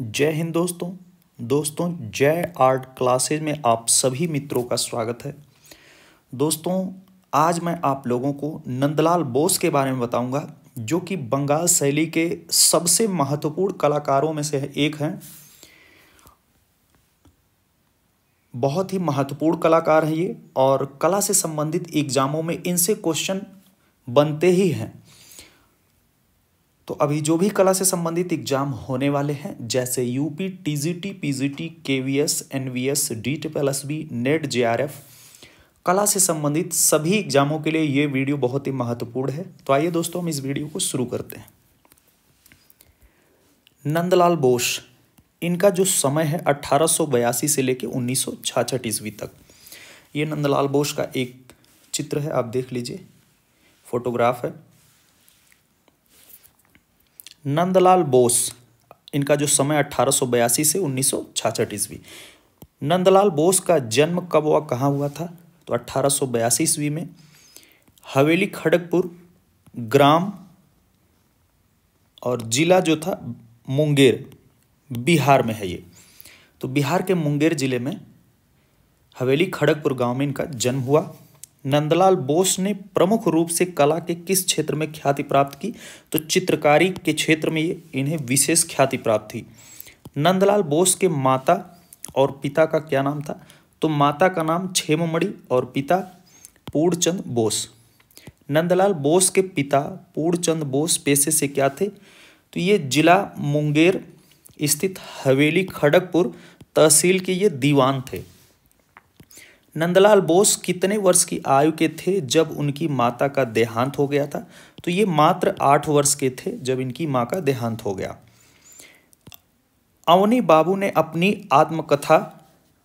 जय हिंद दोस्तों दोस्तों जय आर्ट क्लासेज में आप सभी मित्रों का स्वागत है दोस्तों आज मैं आप लोगों को नंदलाल बोस के बारे में बताऊंगा जो कि बंगाल शैली के सबसे महत्वपूर्ण कलाकारों में से एक हैं बहुत ही महत्वपूर्ण कलाकार हैं ये और कला से संबंधित एग्ज़ामों में इनसे क्वेश्चन बनते ही हैं तो अभी जो भी कला से संबंधित एग्जाम होने वाले हैं जैसे यूपी टीजीटी पीजीटी केवीएस एनवीएस बी नेट जेआरएफ कला से संबंधित सभी एग्जामों के लिए ये वीडियो बहुत ही महत्वपूर्ण है तो आइए दोस्तों हम इस वीडियो को शुरू करते हैं नंदलाल बोस इनका जो समय है अट्ठारह से लेकर उन्नीस सौ ईस्वी तक ये नंदलाल बोस का एक चित्र है आप देख लीजिए फोटोग्राफ है नंदलाल बोस इनका जो समय 1882 से उन्नीस सौ ईस्वी नंदलाल बोस का जन्म कब हुआ कहाँ हुआ था तो अट्ठारह सौ बयासी ईस्वी में हवेली खड़गपुर ग्राम और जिला जो था मुंगेर बिहार में है ये तो बिहार के मुंगेर ज़िले में हवेली खड़गपुर गांव में इनका जन्म हुआ नंदलाल बोस ने प्रमुख रूप से कला के किस क्षेत्र में ख्याति प्राप्त की तो चित्रकारी के क्षेत्र में ये इन्हें विशेष ख्याति प्राप्त थी नंदलाल बोस के माता और पिता का क्या नाम था तो माता का नाम छेममणि और पिता पूर्णचंद बोस नंदलाल बोस के पिता पूर्णचंद बोस पेशे से क्या थे तो ये जिला मुंगेर स्थित हवेली खड़गपुर तहसील के ये दीवान थे नंदलाल बोस कितने वर्ष की आयु के थे जब उनकी माता का देहांत हो गया था तो ये मात्र आठ वर्ष के थे जब इनकी माँ का देहांत हो गया अवनी बाबू ने अपनी आत्मकथा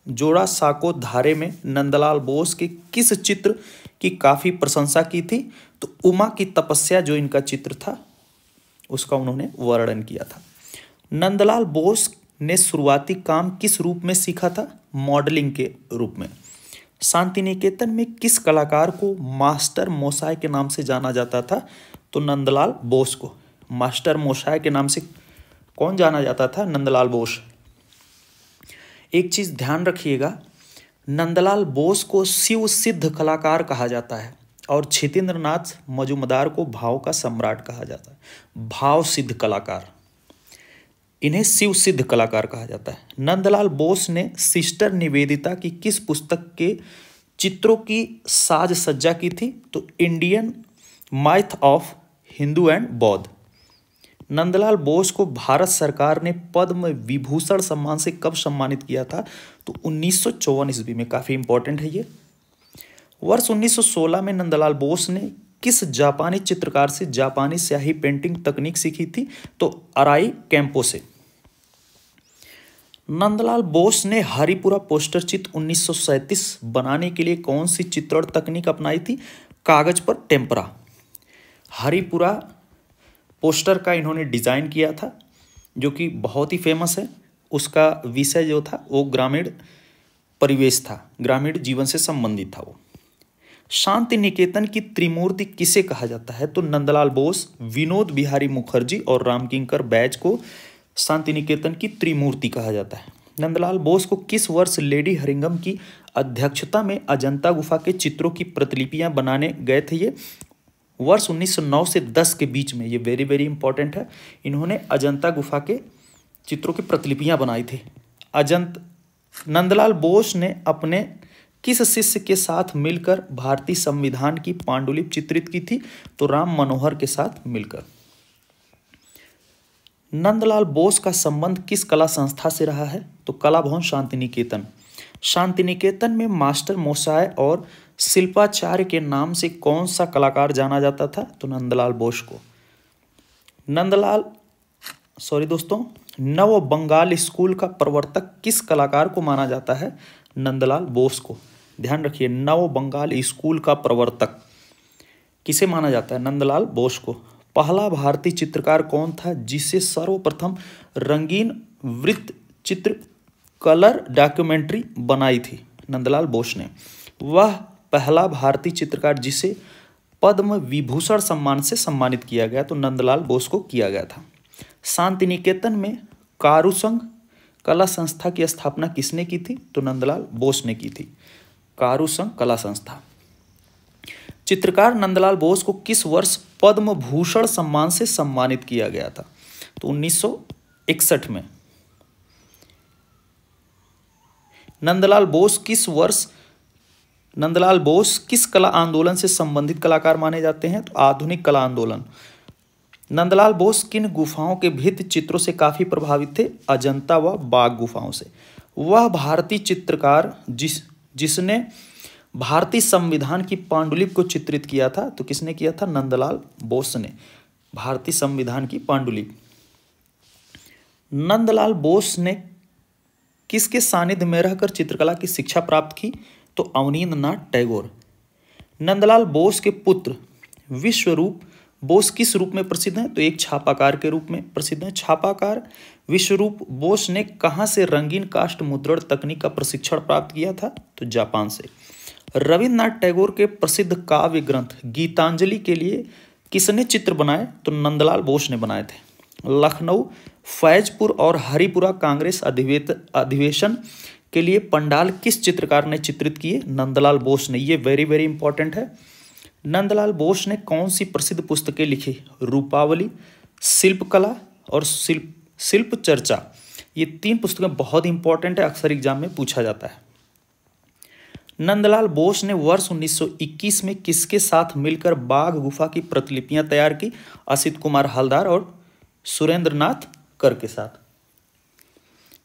जोड़ा साको धारे में नंदलाल बोस के किस चित्र की काफ़ी प्रशंसा की थी तो उमा की तपस्या जो इनका चित्र था उसका उन्होंने वर्णन किया था नंदलाल बोस ने शुरुआती काम किस रूप में सीखा था मॉडलिंग के रूप में शांति निकेतन में किस कलाकार को मास्टर मोसाय के नाम से जाना जाता था तो नंदलाल बोस को मास्टर मोसाय के नाम से कौन जाना जाता था नंदलाल बोस एक चीज़ ध्यान रखिएगा नंदलाल बोस को शिव सिद्ध कलाकार कहा जाता है और नाथ मजुमदार को भाव का सम्राट कहा जाता है भाव सिद्ध कलाकार इन्हें शिव सिद्ध कलाकार कहा जाता है नंदलाल बोस ने सिस्टर निवेदिता की किस पुस्तक के चित्रों की साज सज्जा की थी तो Indian myth of Hindu and Bauddh Nandlal Bose को भारत सरकार ने पद्म विभूषण सम्मान से कब सम्मानित किया था तो उन्नीस ईस्वी में काफ़ी इंपॉर्टेंट है ये वर्ष 1916 में नंदलाल बोस ने किस जापानी चित्रकार से जापानी स्याही पेंटिंग तकनीक सीखी थी तो अराई कैंपो से नंदलाल बोस ने हरिपुरा पोस्टर चित्र 1937 बनाने के लिए कौन सी चित्रण तकनीक अपनाई थी कागज पर टेम्परा हरिपुरा पोस्टर का इन्होंने डिज़ाइन किया था जो कि बहुत ही फेमस है उसका विषय जो था वो ग्रामीण परिवेश था ग्रामीण जीवन से संबंधित था वो शांति निकेतन की त्रिमूर्ति किसे कहा जाता है तो नंदलाल बोस विनोद बिहारी मुखर्जी और रामकिंकर बैज को शांति निकेतन की त्रिमूर्ति कहा जाता है नंदलाल बोस को किस वर्ष लेडी हरिंगम की अध्यक्षता में अजंता गुफा के चित्रों की प्रतिलिपियां बनाने गए थे ये वर्ष 1909 से 10 के बीच में ये वेरी वेरी इंपॉर्टेंट है इन्होंने अजंता गुफा के चित्रों की प्रतिलिपियां बनाई थी अजंत नंदलाल बोस ने अपने किस शिष्य के साथ मिलकर भारतीय संविधान की पांडुलिप चित्रित की थी तो राम मनोहर के साथ मिलकर नंदलाल बोस का संबंध किस कला संस्था से रहा है तो कला भवन शांति निकेतन शांति निकेतन में मास्टर मोसाय और शिल्पाचार्य के नाम से कौन सा कलाकार जाना जाता था तो नंदलाल बोस को नंदलाल सॉरी दोस्तों नव बंगाल स्कूल का प्रवर्तक किस कलाकार को माना जाता है नंदलाल बोस को ध्यान रखिए नव बंगाल स्कूल का प्रवर्तक किसे माना जाता है नंदलाल बोस को पहला भारतीय चित्रकार कौन था जिसे सर्वप्रथम रंगीन वृत्त चित्र कलर डॉक्यूमेंट्री बनाई थी नंदलाल बोस ने वह पहला भारतीय चित्रकार जिसे पद्म विभूषण सम्मान से सम्मानित किया गया तो नंदलाल बोस को किया गया था शांति निकेतन में कारुसंघ कला संस्था की स्थापना किसने की थी तो नंदलाल बोस ने की थी कारुसंघ कला संस्था चित्रकार नंदलाल बोस को किस वर्ष पद्म भूषण सम्मान से सम्मानित किया गया था तो 1961 में नंदलाल बोस किस वर्ष नंदलाल बोस किस कला आंदोलन से संबंधित कलाकार माने जाते हैं तो आधुनिक कला आंदोलन नंदलाल बोस किन गुफाओं के भित्त चित्रों से काफ़ी प्रभावित थे अजंता व बाघ गुफाओं से वह भारतीय चित्रकार जिस जिसने भारतीय संविधान की पांडुलिप को चित्रित किया था तो किसने किया था नंदलाल बोस ने भारतीय संविधान की पांडुलिप नंदलाल बोस ने किसके सानिध्य में रहकर चित्रकला की शिक्षा प्राप्त की तो अवनीन्द्र नाथ टैगोर नंदलाल बोस के पुत्र विश्वरूप बोस किस रूप में प्रसिद्ध हैं तो एक छापाकार के रूप में प्रसिद्ध हैं छापाकार विश्वरूप बोस ने कहाँ से रंगीन कास्ट मुद्रण तकनीक का प्रशिक्षण प्राप्त किया था तो जापान से रविन्द्रनाथ टैगोर के प्रसिद्ध काव्य ग्रंथ गीतांजलि के लिए किसने चित्र बनाए तो नंदलाल बोस ने बनाए थे लखनऊ फैजपुर और हरिपुरा कांग्रेस अधिवेशन के लिए पंडाल किस चित्रकार ने चित्रित किए नंदलाल बोस ने ये वेरी वेरी इंपॉर्टेंट है नंदलाल बोस ने कौन सी प्रसिद्ध पुस्तकें लिखी रूपावली शिल्पकला और शिल्प शिल्प चर्चा ये तीन पुस्तकें बहुत इंपॉर्टेंट है अक्सर एग्जाम में पूछा जाता है नंदलाल बोस ने वर्ष 1921 में किसके साथ मिलकर बाघ गुफा की प्रतिलिपियां तैयार की असित कुमार हलदार और सुरेंद्र कर के साथ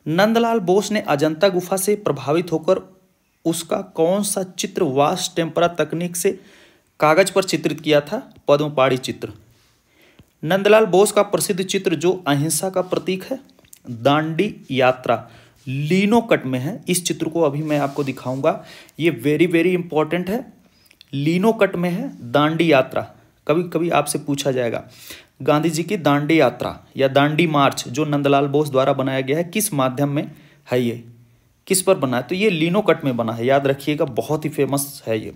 नंदलाल बोस ने अजंता गुफा से प्रभावित होकर उसका कौन सा चित्र वास टेम्परा तकनीक से कागज पर चित्रित किया था पद्मपाड़ी चित्र नंदलाल बोस का प्रसिद्ध चित्र जो अहिंसा का प्रतीक है दांडी यात्रा लीनो कट में है इस चित्र को अभी मैं आपको दिखाऊंगा ये वेरी वेरी इंपॉर्टेंट है लीनो कट में है दांडी यात्रा कभी कभी आपसे पूछा जाएगा गांधी जी की दांडी यात्रा या दांडी मार्च जो नंदलाल बोस द्वारा बनाया गया है किस माध्यम में है ये किस पर बना है तो ये लीनो कट में बना है याद रखिएगा बहुत ही फेमस है ये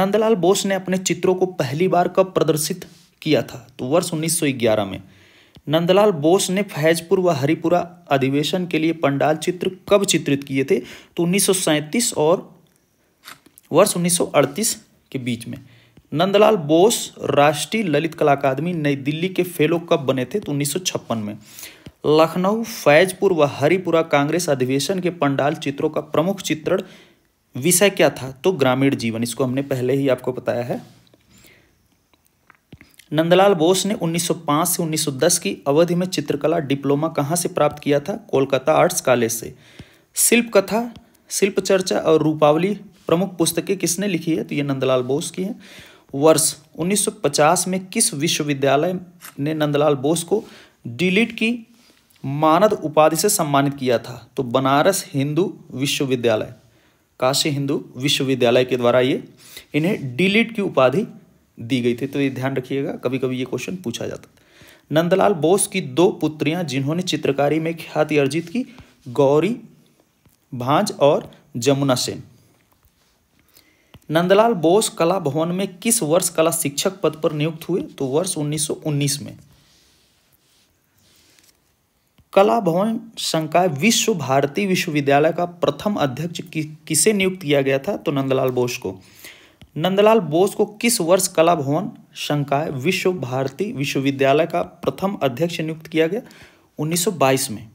नंदलाल बोस ने अपने चित्रों को पहली बार कब प्रदर्शित किया था तो वर्ष 1911 में नंदलाल बोस ने फैजपुर व हरिपुरा अधिवेशन के लिए पंडाल चित्र कब चित्रित किए थे तो उन्नीस और वर्ष उन्नीस के बीच में नंदलाल बोस राष्ट्रीय ललित कला अकादमी नई दिल्ली के फेलो कब बने थे तो उन्नीस में लखनऊ फैजपुर व हरिपुरा कांग्रेस अधिवेशन के पंडाल चित्रों का प्रमुख चित्रण विषय क्या था तो ग्रामीण जीवन इसको हमने पहले ही आपको बताया है नंदलाल बोस ने 1905 से 1910 की अवधि में चित्रकला डिप्लोमा कहाँ से प्राप्त किया था कोलकाता आर्ट्स कॉलेज से शिल्प कथा शिल्प चर्चा और रूपावली प्रमुख पुस्तकें किसने लिखी है तो ये नंदलाल बोस की है वर्ष 1950 में किस विश्वविद्यालय ने नंदलाल बोस को डिलीट की मानद उपाधि से सम्मानित किया था तो बनारस हिंदू विश्वविद्यालय काशी हिंदू विश्वविद्यालय के द्वारा ये इन्हें डिलीट की उपाधि दी गई थी तो ये ध्यान रखिएगा कभी कभी ये क्वेश्चन पूछा जाता नंदलाल बोस की दो पुत्रियां जिन्होंने चित्रकारी में ख्याति अर्जित की गौरी भांज और जमुना सेन नंदलाल बोस कला भवन में किस वर्ष कला शिक्षक पद पर नियुक्त हुए तो वर्ष 1919 में कला भवन संकाय विश्व भारती विश्वविद्यालय का प्रथम अध्यक्ष कि, किसे नियुक्त किया गया था तो नंदलाल बोस को नंदलाल बोस को किस वर्ष कला भवन शंकाय विश्व भारती विश्वविद्यालय का प्रथम अध्यक्ष नियुक्त किया गया 1922 में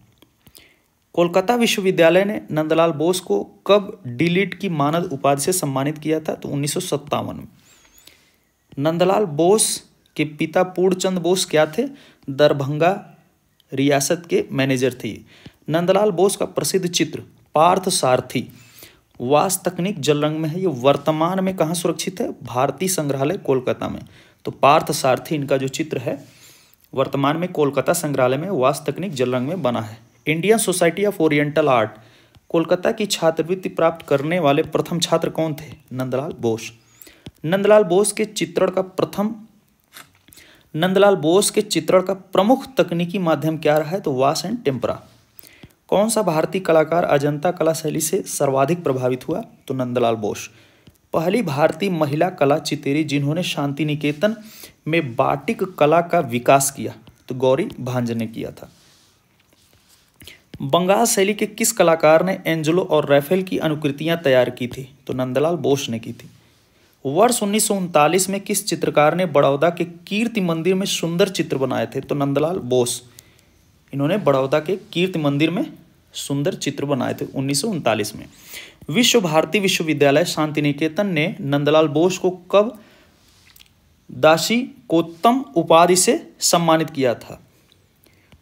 कोलकाता विश्वविद्यालय ने नंदलाल बोस को कब डिलीट की मानद उपाधि से सम्मानित किया था तो उन्नीस में नंदलाल बोस के पिता पूर्णचंद बोस क्या थे दरभंगा रियासत के मैनेजर थे नंदलाल बोस का प्रसिद्ध चित्र पार्थ सारथी वास तकनीक जल रंग में है ये वर्तमान में कहाँ सुरक्षित है भारतीय संग्रहालय कोलकाता में तो पार्थ सारथी इनका जो चित्र है वर्तमान में कोलकाता संग्रहालय में वास तकनीक जल रंग में बना है Indian society of oriental art Kolkata की छात्रवृत्ति प्राप्त करने वाले प्रथम छात्र कौन थे नंदलाल बोस नंदलाल बोस के चित्रण का प्रथम नंदलाल बोस के चित्रण का प्रमुख तकनीकी माध्यम क्या रहा है तो वास एंड टेम्परा कौन सा भारतीय कलाकार अजंता कला शैली से सर्वाधिक प्रभावित हुआ तो नंदलाल बोस पहली भारतीय महिला कला चितेरी जिन्होंने शांति निकेतन में बाटिक कला का विकास किया तो गौरी भांज ने किया था बंगाल शैली के किस कलाकार ने एंजलो और राफेल की अनुकृतियां तैयार की थी तो नंदलाल बोस ने की थी वर्ष उन्नीस में किस चित्रकार ने बड़ौदा के कीर्ति मंदिर में सुंदर चित्र बनाए थे तो नंदलाल बोस इन्होंने बड़ौदा के कीर्ति मंदिर में सुंदर चित्र बनाए थे उन्नीस में विश्व भारती विश्वविद्यालय शांति निकेतन ने नंदलाल बोस को कब दासी कोत्तम उपाधि से सम्मानित किया था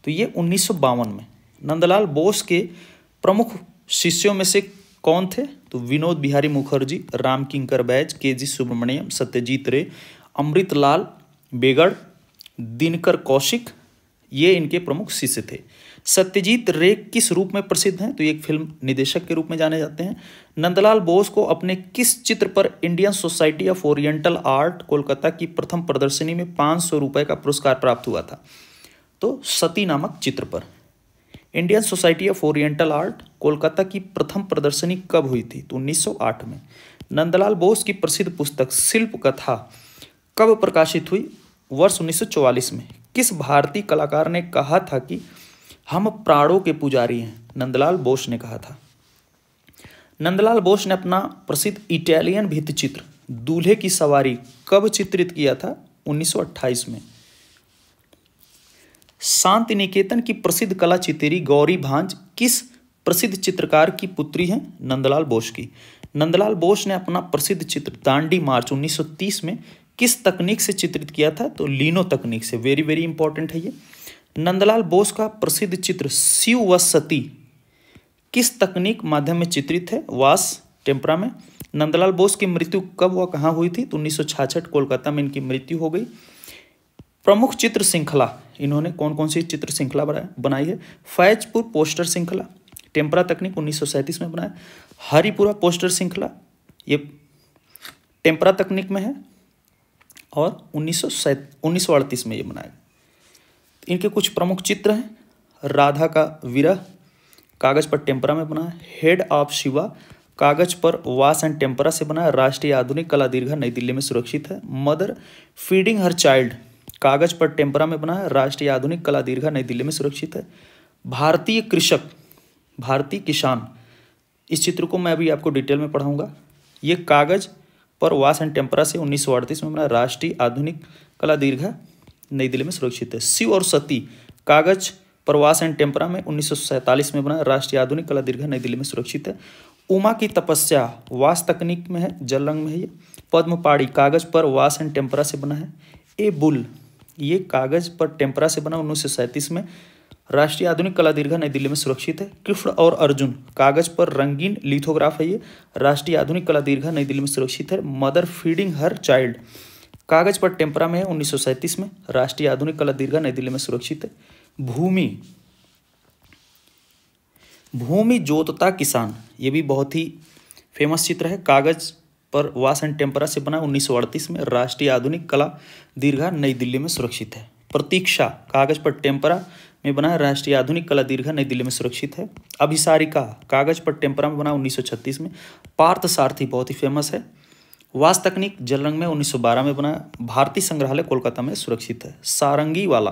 तो ये उन्नीस में नंदलाल बोस के प्रमुख शिष्यों में से कौन थे तो विनोद बिहारी मुखर्जी राम किंकर बैज के जी सुब्रमण्यम सत्यजीत रे अमृतलाल बेगड़ दिनकर कौशिक ये इनके प्रमुख शिष्य थे सत्यजीत रे किस रूप में प्रसिद्ध हैं तो ये एक फिल्म निदेशक के रूप में जाने जाते हैं नंदलाल बोस को अपने किस चित्र पर Indian society of oriental art Kolkata की प्रथम प्रदर्शनी में पाँच सौ का पुरस्कार प्राप्त हुआ था तो सती नामक चित्र पर Indian society of oriental art Kolkata की प्रथम प्रदर्शनी कब हुई थी तो 1908 में नंदलाल बोस की प्रसिद्ध पुस्तक शिल्प कथा कब प्रकाशित हुई वर्ष 1944 में किस भारतीय कलाकार ने कहा था कि हम प्राणों के पुजारी हैं नंदलाल बोस ने कहा था नंदलाल बोस ने अपना प्रसिद्ध इटालियन भित्त चित्र दूल्हे की सवारी कब चित्रित किया था 1928 में शांति निकेतन की प्रसिद्ध कला चितेरी गौरी भांज किस प्रसिद्ध चित्रकार की पुत्री है नंदलाल बोस की नंदलाल बोस ने अपना प्रसिद्ध चित्र दांडी मार्च 1930 में किस तकनीक से चित्रित किया था तो लीनो तकनीक से वेरी वेरी इंपॉर्टेंट है ये नंदलाल बोस का प्रसिद्ध चित्र शिव व सती किस तकनीक माध्यम में चित्रित है वास टेम्परा में नंदलाल बोस की मृत्यु कब व कहाँ हुई थी तो उन्नीस कोलकाता में इनकी मृत्यु हो गई प्रमुख चित्र श्रृंखला इन्होंने कौन कौन सी चित्र श्रृंखला बनाई है फैजपुर पोस्टर श्रृंखला टेम्परा तकनीक उन्नीस में बनाया हरिपुरा पोस्टर श्रृंखला ये टेम्परा तकनीक में है और उन्नीस सौ में ये बनाया गया इनके कुछ प्रमुख चित्र हैं राधा का विरह कागज पर टेम्परा में बना हेड ऑफ शिवा कागज पर वास एंड टेम्परा से बना राष्ट्रीय आधुनिक कला दीर्घा नई दिल्ली में सुरक्षित है मदर फीडिंग हर चाइल्ड कागज पर टेम्परा में बना राष्ट्रीय आधुनिक कला दीर्घा नई दिल्ली में सुरक्षित है भारतीय कृषक भारतीय किसान इस चित्र को मैं अभी आपको डिटेल में पढ़ाऊंगा ये कागज़ पर वास एंड टेम्परा से उन्नीस में अपना राष्ट्रीय आधुनिक कला दीर्घ नई दिल्ली में सुरक्षित है शिव और सती कागज पर वास एंड टेम्परा में उन्नीस में बना राष्ट्रीय आधुनिक कला दीर्घ नई दिल्ली में सुरक्षित है उमा की तपस्या वास तकनीक में है जल रंग में है ये पद्म पाड़ी कागज पर वास एंड टेम्परा से बना है ए बुल ये कागज पर टेम्परा से बना उन्नीस में राष्ट्रीय आधुनिक कला दीर्घा नई दिल्ली में सुरक्षित है कृष्ण और अर्जुन कागज पर रंगीन लिथोग्राफ है ये राष्ट्रीय आधुनिक कला दीर्घा नई दिल्ली में सुरक्षित है मदर फीडिंग हर चाइल्ड कागज पर टेम्परा में है उन्नीस में राष्ट्रीय आधुनिक कला दीर्घा नई दिल्ली में सुरक्षित है भूमि भूमि जोतता किसान ये भी बहुत ही फेमस चित्र है कागज पर वास एंड टेम्परा से बना उन्नीस में राष्ट्रीय आधुनिक कला दीर्घा नई दिल्ली में सुरक्षित है प्रतीक्षा कागज पर टेम्परा में बना राष्ट्रीय आधुनिक कला दीर्घा नई दिल्ली में सुरक्षित है अभिसारिका कागज पर टेम्परा में बना 1936 में पार्थ सारथी बहुत ही फेमस है वास तकनीक जलरंग में 1912 में बना भारतीय संग्रहालय कोलकाता में सुरक्षित है सारंगी वाला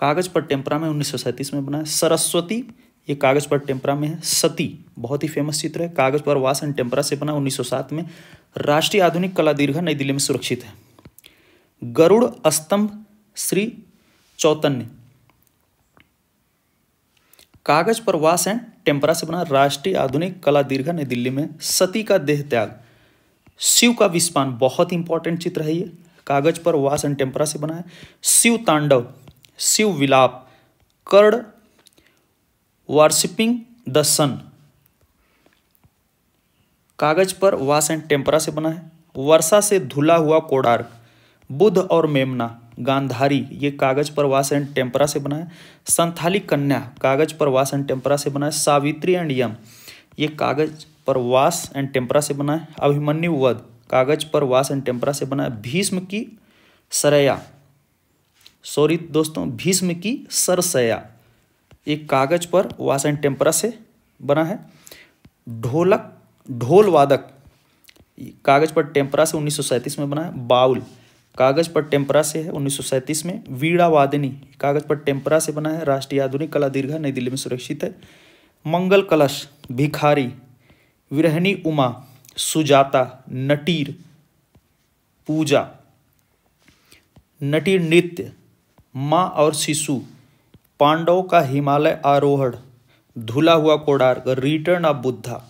कागज पर टेम्परा में उन्नीस में बना सरस्वती ये कागज पर टेम्परा में है सती बहुत ही फेमस चित्र है कागज पर वास एंड टेम्परा से बना उन्नीस में राष्ट्रीय आधुनिक कला दीर्घा नई दिल्ली में सुरक्षित है गरुड़ स्तंभ श्री चौतन्य कागज पर वास एंड टेम्परा से बना राष्ट्रीय आधुनिक कला दीर्घा नई दिल्ली में सती का देह त्याग शिव का विस्पान बहुत इंपॉर्टेंट चित्र है ये कागज पर वास एंड टेम्परा से बना है शिव तांडव शिव विलाप कर्ण वार्सिपिंग द सन कागज पर वास एंड टेम्परा से बना है वर्षा से धुला हुआ कोडार्क बुध और मेमना गांधारी ये कागज पर वास एंड टेम्परा से बना है संथाली कन्या कागज पर वास एंड टेम्परा से बना है सावित्री एंड यम ये कागज पर वास एंड टेम्परा से बना है अभिमन्यु वध कागज पर वास एंड टेम्परा से बना है भीष्म की सरया सॉरी दोस्तों भीष्म की सरसया ये कागज पर वास एंड टेम्परा से बना है ढोलक ढोल वादक कागज पर टेम्परा से उन्नीस में बना है बाउल कागज पर टेम्परा से है उन्नीस में वीड़ा वादिनी कागज पर टेम्परा से बना है राष्ट्रीय आधुनिक कला दीर्घा नई दिल्ली में सुरक्षित है मंगल कलश भिखारी विरहनी उमा सुजाता नटीर पूजा नटीर नृत्य माँ और शिशु पांडव का हिमालय आरोहण धुला हुआ कोडार रिटर्न ऑफ बुद्धा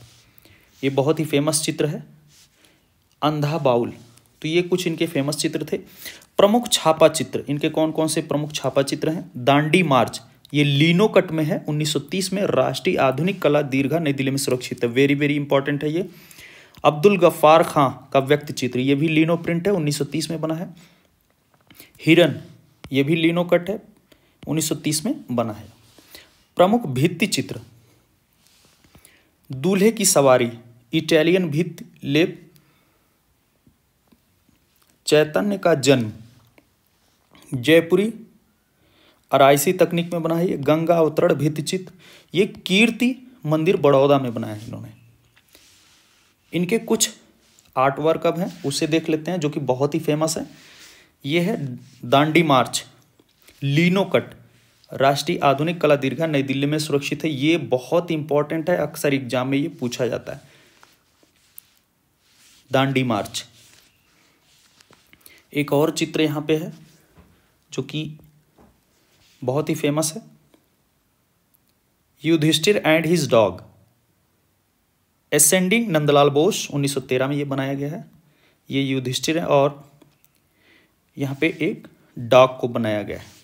ये बहुत ही फेमस चित्र है अंधा बाउल तो ये कुछ इनके फेमस चित्र थे प्रमुख छापा चित्र इनके कौन कौन से प्रमुख छापा चित्र हैं दांडी मार्च ये लीनो कट में है 1930 में राष्ट्रीय आधुनिक कला दीर्घा नई दिल्ली में सुरक्षित है वेरी वेरी इंपॉर्टेंट है ये अब्दुल गफ्फार खां का व्यक्ति चित्र ये भी लीनो प्रिंट है 1930 में बना है हिरन ये भी लीनो कट है 1930 में बना है प्रमुख भित्ति चित्र दूल्हे की सवारी इटालियन भित्त लेप चैतन्य का जन्म जयपुरी अरायसी तकनीक में बना है गंगा अवतरण भित्तचित ये कीर्ति मंदिर बड़ौदा में बनाया है इन्होंने इनके कुछ आर्ट वर्क अब हैं उसे देख लेते हैं जो कि बहुत ही फेमस है ये है दांडी मार्च लीनो कट राष्ट्रीय आधुनिक कला दीर्घा नई दिल्ली में सुरक्षित है ये बहुत इंपॉर्टेंट है अक्सर एग्जाम में ये पूछा जाता है दांडी मार्च एक और चित्र यहाँ पे है जो कि बहुत ही फेमस है Yudhishthira and his dog ascending Nandlal Bose 1913 में ये बनाया गया है ये युधिष्ठिर है और यहाँ पे एक डॉग को बनाया गया है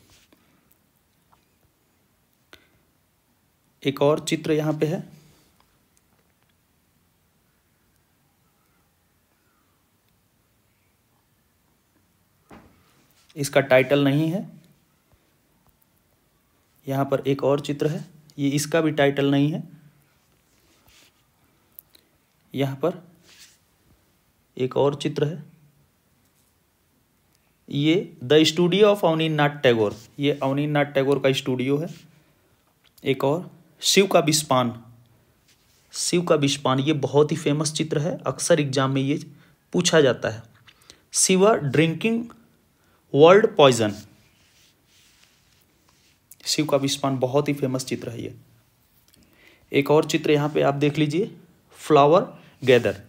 एक और चित्र यहाँ पे है इसका टाइटल नहीं है यहाँ पर एक और चित्र है ये इसका भी टाइटल नहीं है यहाँ पर एक और चित्र है ये the studio of Avani Nath Tagore ये नाथ टैगोर का स्टूडियो है एक और शिव का विस्पान शिव का विस्पान ये बहुत ही फेमस चित्र है अक्सर एग्जाम में ये पूछा जाता है Shiva drinking world poison Shiv का विस्पान बहुत ही फेमस चित्र है ये एक और चित्र यहां पे आप देख लीजिए फ्लावर गैदर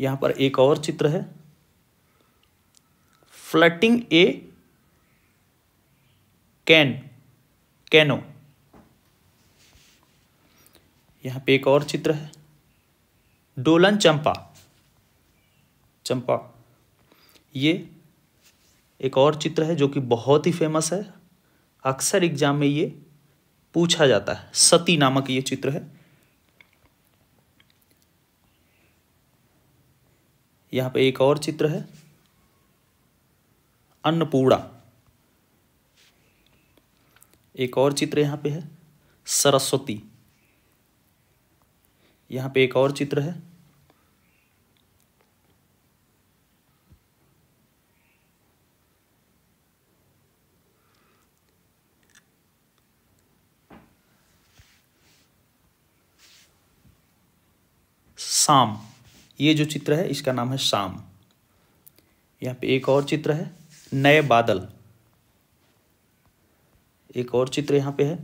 यहां पर एक और चित्र है फ्लटिंग ए कैन कैनो यहां पे एक और चित्र है डोलन चंपा चंपा ये एक और चित्र है जो कि बहुत ही फेमस है अक्सर एग्जाम में ये पूछा जाता है सती नामक ये चित्र है यहाँ पे एक और चित्र है अन्नपूर्णा एक और चित्र यहाँ पे है सरस्वती यहाँ पे एक और चित्र है शाम ये जो चित्र है इसका नाम है शाम यहाँ पे एक और चित्र है नए बादल एक और चित्र यहाँ पे है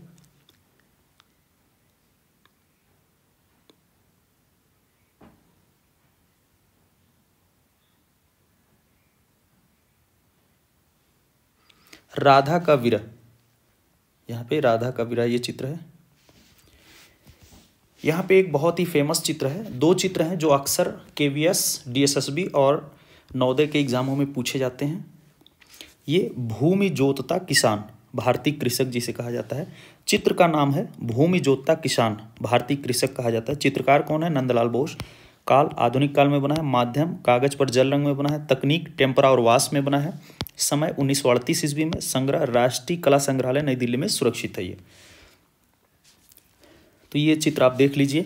राधा का विरह यहाँ पे राधा का विरह ये चित्र है यहाँ पे एक बहुत ही फेमस चित्र है दो चित्र हैं जो अक्सर K V S D S S B और नवोदय के एग्ज़ामों में पूछे जाते हैं ये भूमि जोतता किसान भारतीय कृषक जिसे कहा जाता है चित्र का नाम है भूमि जोतता किसान भारतीय कृषक कहा जाता है चित्रकार कौन है नंदलाल बोस काल आधुनिक काल में बना है माध्यम कागज पर जल रंग में बना है तकनीक टेम्परा और वास में बना है समय उन्नीस सौ अड़तीस ईस्वी में संग्रह राष्ट्रीय कला संग्रहालय नई दिल्ली में सुरक्षित है ये तो ये चित्र आप देख लीजिए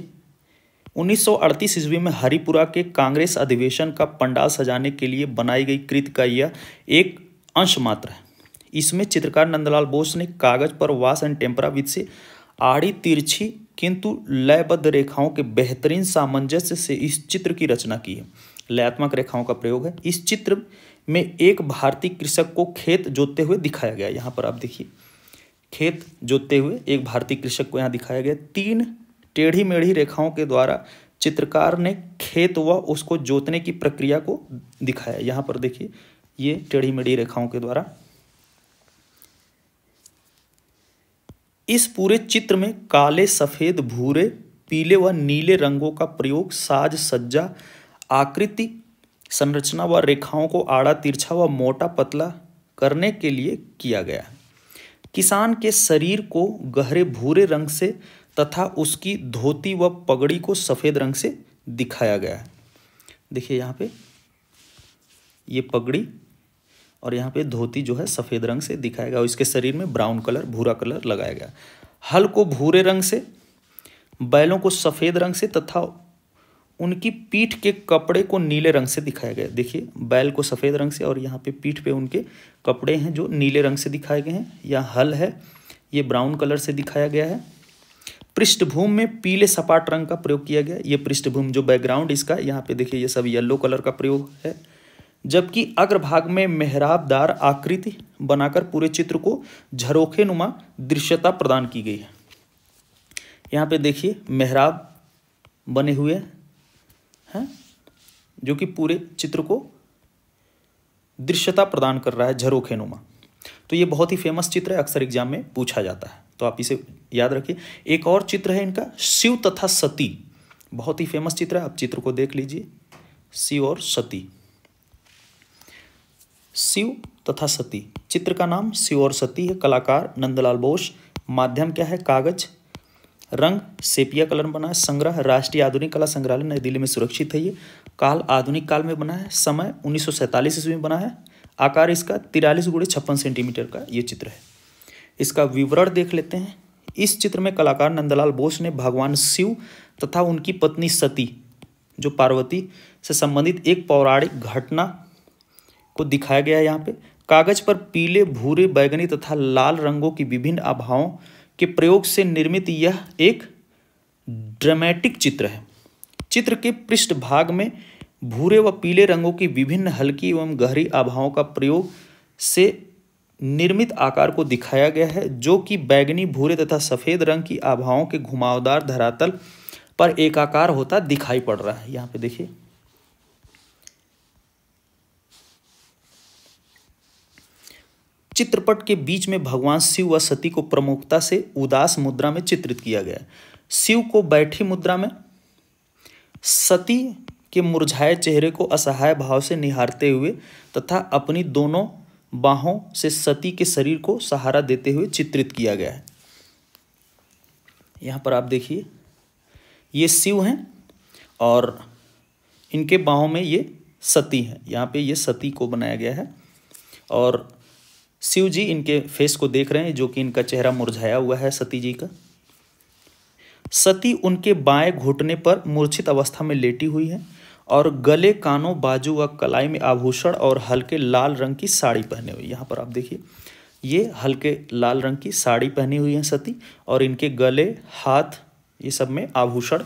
1938 ईस्वी में हरिपुरा के कांग्रेस अधिवेशन का पंडाल सजाने के लिए बनाई गई कृत का यह एक अंश मात्र है इसमें चित्रकार नंदलाल बोस ने कागज पर वास एंड टेम्परा विद से आड़ी तिरछी किंतु लयबद्ध रेखाओं के बेहतरीन सामंजस्य से इस चित्र की रचना की है लयात्मक रेखाओं का प्रयोग है इस चित्र में एक भारतीय कृषक को खेत जोतते हुए दिखाया गया यहाँ पर आप देखिए खेत जोतते हुए एक भारतीय कृषक को यहाँ दिखाया गया तीन टेढ़ी मेढ़ी रेखाओं के द्वारा चित्रकार ने खेत व उसको जोतने की प्रक्रिया को दिखाया यहाँ पर देखिए ये टेढ़ी मेढ़ी रेखाओं के द्वारा इस पूरे चित्र में काले सफ़ेद भूरे पीले व नीले रंगों का प्रयोग साज सज्जा आकृति संरचना व रेखाओं को आड़ा तिरछा व मोटा पतला करने के लिए किया गया है किसान के शरीर को गहरे भूरे रंग से तथा उसकी धोती व पगड़ी को सफ़ेद रंग से दिखाया गया है देखिए यहाँ पे ये पगड़ी और यहाँ पे धोती जो है सफ़ेद रंग से दिखाया गया और इसके शरीर में ब्राउन कलर भूरा कलर लगाया गया हल को भूरे रंग से बैलों को सफ़ेद रंग से तथा उनकी पीठ के कपड़े को नीले रंग से दिखाया गया देखिए बैल को सफ़ेद रंग से और यहाँ पे पीठ पे उनके कपड़े हैं जो नीले रंग से दिखाए गए हैं या हल है ये ब्राउन कलर से दिखाया गया है पृष्ठभूमि में पीले सपाट रंग का प्रयोग किया गया ये पृष्ठभूमि जो बैकग्राउंड इसका यहाँ पे देखिए ये सब येल्लो कलर का प्रयोग है जबकि अग्रभाग में मेहराबदार आकृति बनाकर पूरे चित्र को झरोखे नुमा दृश्यता प्रदान की गई है यहाँ पे देखिए मेहराब बने हुए है जो कि पूरे चित्र को दृश्यता प्रदान कर रहा है झरोखे नुमा तो ये बहुत ही फेमस चित्र है अक्सर एग्जाम में पूछा जाता है तो आप इसे याद रखिए एक और चित्र है इनका शिव तथा सती बहुत ही फेमस चित्र है आप चित्र को देख लीजिए शिव और सती शिव तथा सती चित्र का नाम शिव और सती है कलाकार नंदलाल बोस माध्यम क्या है कागज रंग सेपिया कलर में बना है संग्रह राष्ट्रीय आधुनिक कला संग्रहालय नई दिल्ली में सुरक्षित है ये काल आधुनिक काल में बना है समय उन्नीस सौ ईस्वी में बना है आकार इसका तिरालीस गुड़े छप्पन सेंटीमीटर का ये चित्र है इसका विवरण देख लेते हैं इस चित्र में कलाकार नंदलाल बोस ने भगवान शिव तथा उनकी पत्नी सती जो पार्वती से संबंधित एक पौराणिक घटना को दिखाया गया है यहाँ पे कागज पर पीले भूरे बैगनी तथा लाल रंगों की विभिन्न अभावों के प्रयोग से निर्मित यह एक ड्रामेटिक चित्र है चित्र के पृष्ठ भाग में भूरे व पीले रंगों की विभिन्न हल्की एवं गहरी आभाओं का प्रयोग से निर्मित आकार को दिखाया गया है जो कि बैगनी भूरे तथा सफ़ेद रंग की आभाओं के घुमावदार धरातल पर एक आकार होता दिखाई पड़ रहा है यहाँ पे देखिए चित्रपट के बीच में भगवान शिव व सती को प्रमुखता से उदास मुद्रा में चित्रित किया गया शिव को बैठी मुद्रा में सती के मुरझाए चेहरे को असहाय भाव से निहारते हुए तथा अपनी दोनों बाहों से सती के शरीर को सहारा देते हुए चित्रित किया गया है यहाँ पर आप देखिए ये शिव हैं और इनके बाहों में ये सती हैं यहाँ पे ये सती को बनाया गया है और शिव जी इनके फेस को देख रहे हैं जो कि इनका चेहरा मुरझाया हुआ है सती जी का सती उनके बाएं घुटने पर मूर्छित अवस्था में लेटी हुई है और गले कानों बाजू व कलाई में आभूषण और हल्के लाल रंग की साड़ी पहने हुई यहाँ पर आप देखिए ये हल्के लाल रंग की साड़ी पहनी हुई है सती और इनके गले हाथ ये सब में आभूषण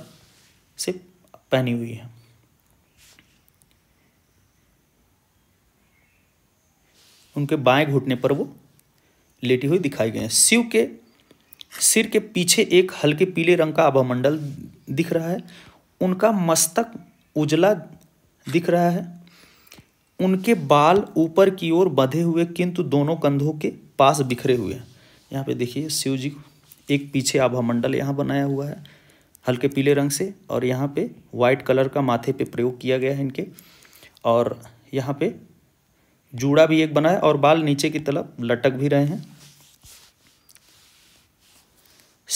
से पहनी हुई है उनके बाएं घुटने पर वो लेटी हुई दिखाई गई हैं शिव के सिर के पीछे एक हल्के पीले रंग का आभामंडल दिख रहा है उनका मस्तक उजला दिख रहा है उनके बाल ऊपर की ओर बंधे हुए किंतु दोनों कंधों के पास बिखरे हुए हैं यहाँ पे देखिए शिव जी एक पीछे आभामंडल यहाँ बनाया हुआ है हल्के पीले रंग से और यहाँ पे वाइट कलर का माथे पे प्रयोग किया गया है इनके और यहाँ पे जूड़ा भी एक बना है और बाल नीचे की तरफ लटक भी रहे हैं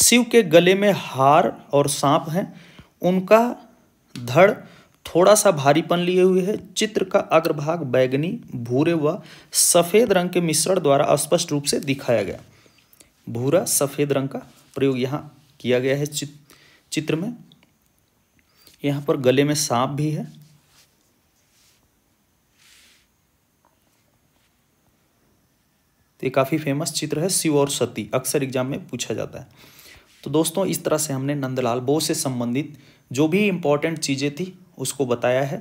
शिव के गले में हार और सांप हैं उनका धड़ थोड़ा सा भारीपन लिए हुए है चित्र का अग्रभाग बैगनी भूरे व सफ़ेद रंग के मिश्रण द्वारा स्पष्ट रूप से दिखाया गया भूरा सफ़ेद रंग का प्रयोग यहाँ किया गया है चित्र में यहाँ पर गले में सांप भी है तो ये काफ़ी फेमस चित्र है शिव और सती अक्सर एग्जाम में पूछा जाता है तो दोस्तों इस तरह से हमने नंदलाल बोस से संबंधित जो भी इम्पोर्टेंट चीज़ें थी उसको बताया है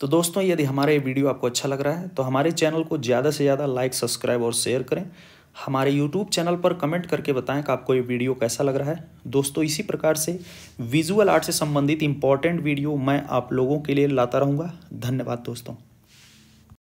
तो दोस्तों यदि हमारा ये वीडियो आपको अच्छा लग रहा है तो हमारे चैनल को ज़्यादा से ज़्यादा लाइक सब्सक्राइब और शेयर करें हमारे यूट्यूब चैनल पर कमेंट करके बताएं कि आपको ये वीडियो कैसा लग रहा है दोस्तों इसी प्रकार से विजुअल आर्ट से संबंधित इम्पॉर्टेंट वीडियो मैं आप लोगों के लिए लाता रहूँगा धन्यवाद दोस्तों